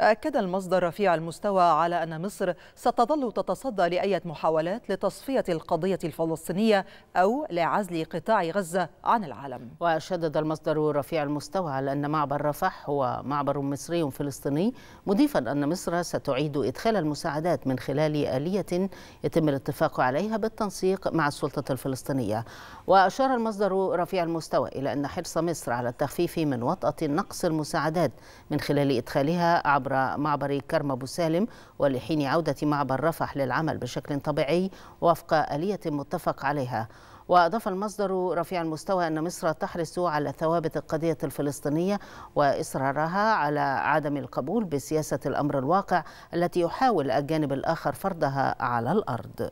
أكد المصدر رفيع المستوى على أن مصر ستظل تتصدى لأي محاولات لتصفية القضية الفلسطينية أو لعزل قطاع غزة عن العالم وشدد المصدر رفيع المستوى على أن معبر رفح هو معبر مصري فلسطيني مضيفا أن مصر ستعيد إدخال المساعدات من خلال آلية يتم الاتفاق عليها بالتنسيق مع السلطة الفلسطينية وأشار المصدر رفيع المستوى إلى أن حرص مصر على التخفيف من وطأة نقص المساعدات من خلال إدخالها عبر عبر معبر كرم أبو سالم ولحين عودة معبر رفح للعمل بشكل طبيعي وفق آلية متفق عليها وأضاف المصدر رفيع المستوى أن مصر تحرص على ثوابت القضية الفلسطينية وإصرارها على عدم القبول بسياسة الأمر الواقع التي يحاول الجانب الآخر فرضها على الأرض